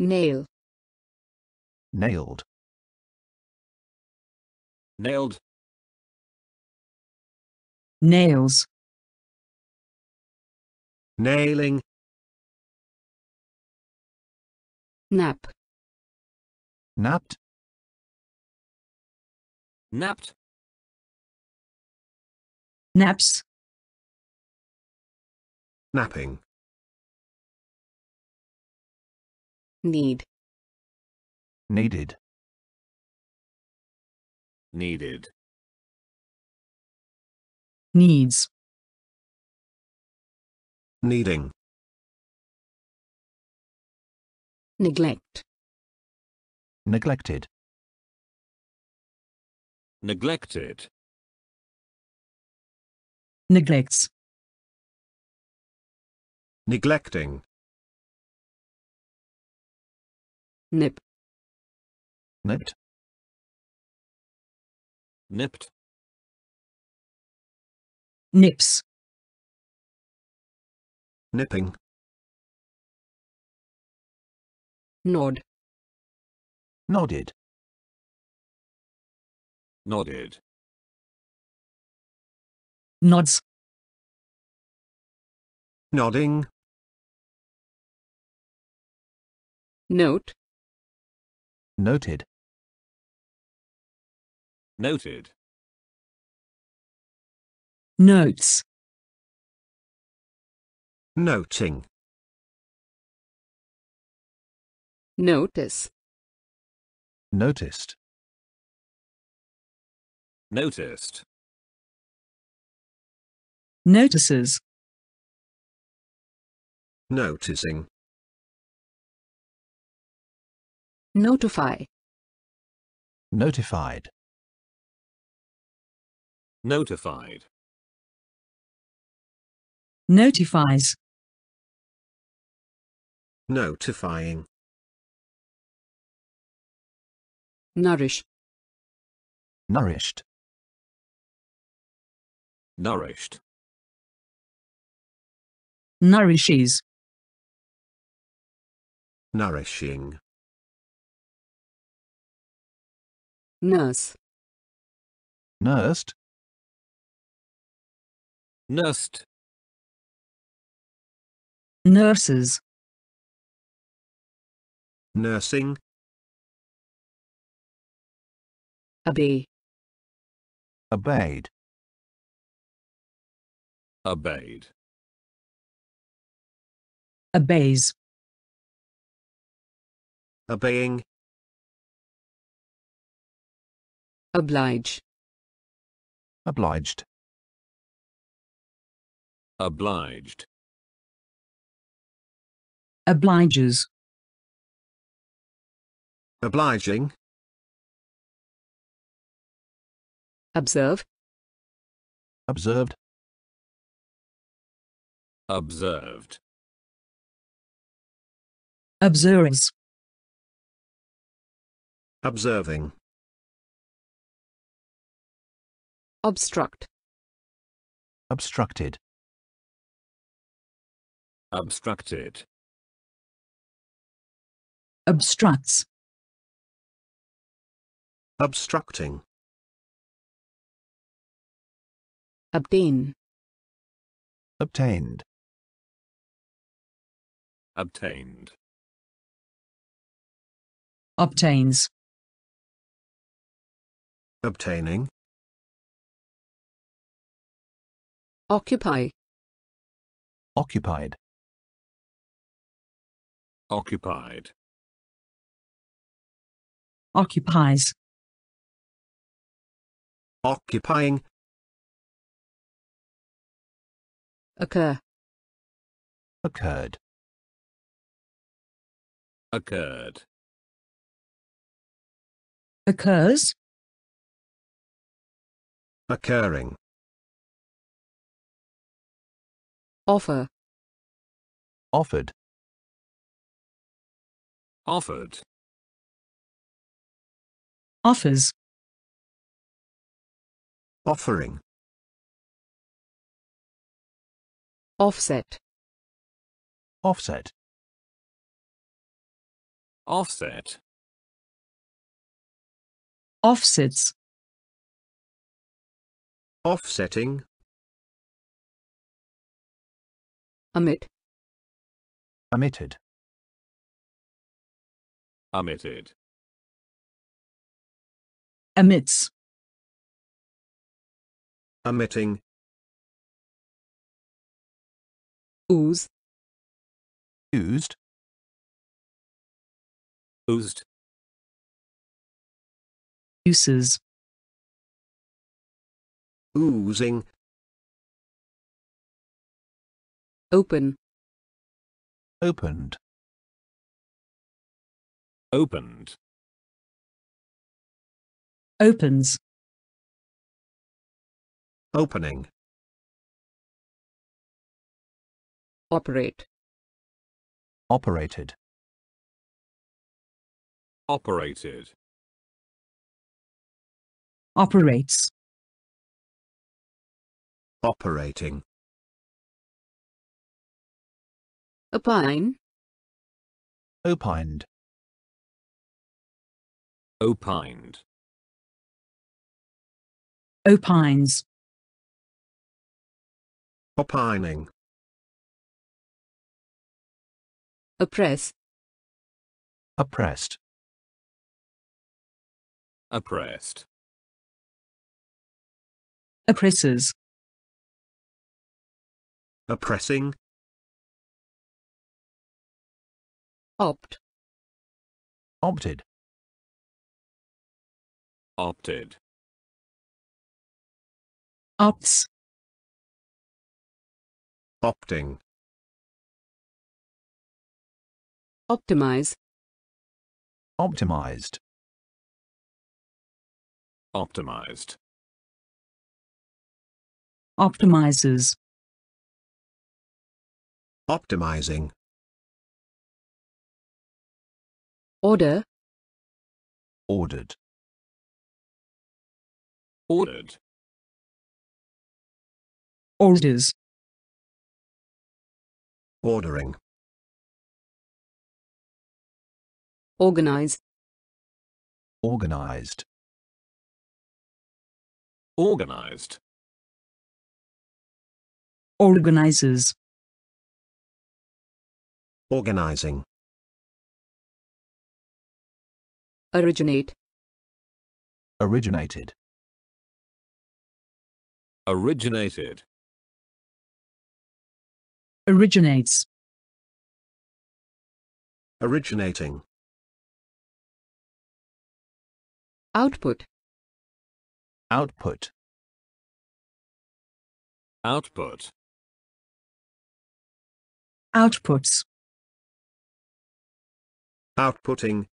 Nail. Nailed. Nailed. Nails. Nailing. Nap. Napped. Napped. Naps. Napping. Need. Needed. Needed. Needs. Needing. Neglect. Neglected. Neglected. Neglects. Neglecting. Nip. Nipped. Nipped. Nips. Nipping. Nod. Nodded. Nodded. Nods. Nodding. Note. Noted. Noted. Notes. Noting. Notice. Noticed. Noticed. Notices. Noticing. Notify. Notified. Notified. Notifies. Notifying. Nourish. Nourished. Nourished. Nourishes. Nourishing. Nurse. Nursed. Nursed. Nurses. Nursing. Obey. Obeyed. Obeyed. Obeys. Obeying. Oblige. Obliged. Obliged. Obliges. Obliging. Observe. Observed. Observed. Observes. Observing. Obstruct. Obstructed. Obstructed. Obstructs. Obstructing. Obtain. Obtained. Obtained. Obtains. Obtaining. Occupy. Occupied. Occupied. Occupies. Occupying. Occur. Occurred. Occurred. Occurs. Occurring. Offer. Offered. Offered. Offers. Offering. Offset. Offset. Offset. Offsets. Offsetting. Emit. Emitted. Emitted. Emits. Emitting. Ooze. Used. Oozed. Uses. Oozing. open opened opened opens opening operate operated operated operates operating Opine. Opined. Opined. Opines. Opining. Oppress. Oppressed. Oppressed. Oppressors. Oppressing, Opt. Opted. Opted. Opts. Opting. Optimize. Optimized. Optimized. Optimizes. Optimizing. Order. Ordered. Ordered. Orders. Ordering. Organize. Organized. Organized. Organizers. Organizing. Originate. Originated. Originated. Originates. Originating. Output. Output. Output. Outputs. Outputting.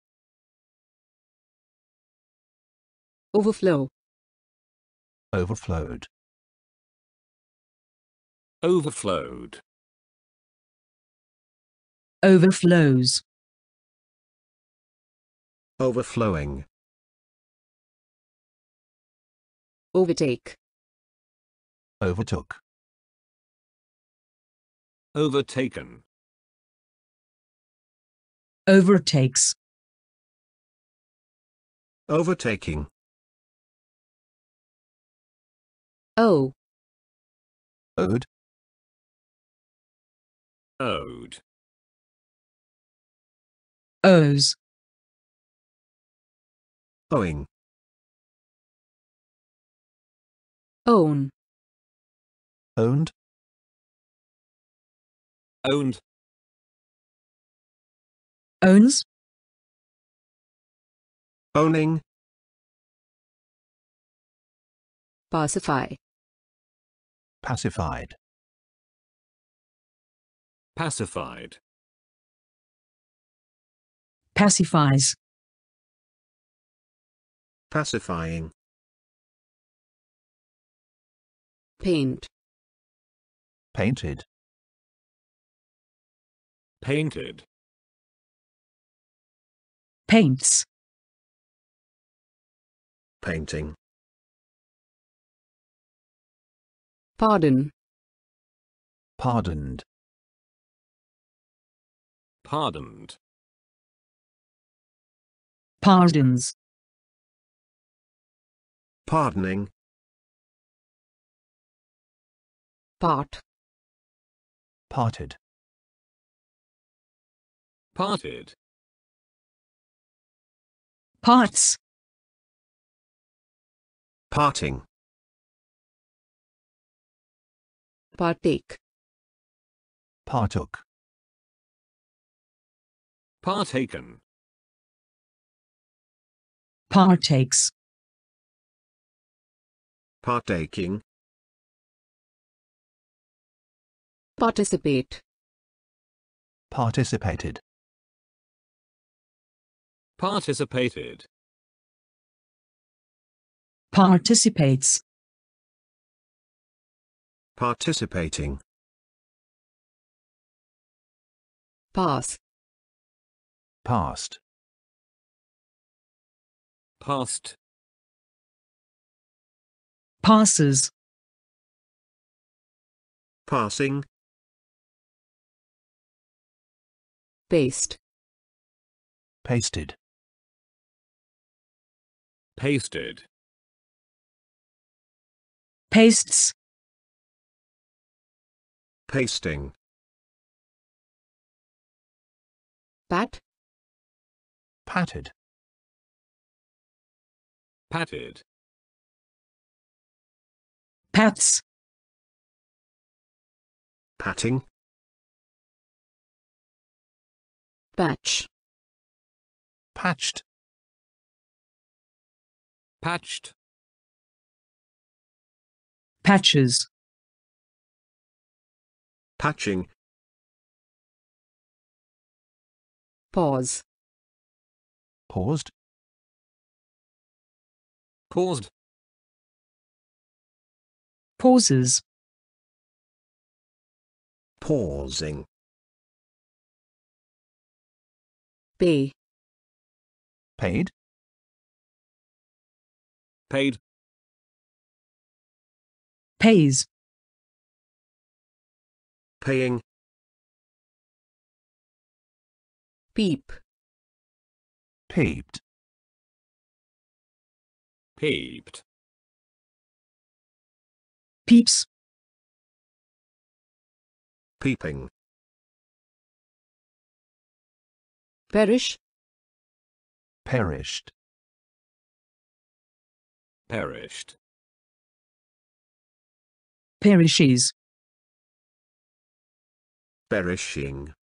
Overflow. Overflowed. Overflowed. Overflows. Overflowing. Overtake. Overtook. Overtaken. Overtakes. Overtaking. O. Oh. Ode. Ode. O's. Owing. Own. Owned. Owned. Owns. Owning. Pacify pacified pacified pacifies pacifying paint painted painted paints painting Pardon. Pardoned. Pardoned. Pardons. Pardoning. Part. Parted. Parted. Parts. Parting. partake partook partaken partakes partaking participate participated participated participates participating pass past past passes passing paste pasted pasted pastes Pasting. Pat. Patted. Patted. Pats. Patting. Patch. Patched. Patched. Patches patching. Pause. Paused. Paused. Pauses. Pausing. B. Paid. Paid. Pays paying peep peeped peeped peeps peeping perish perished perished perishes perishing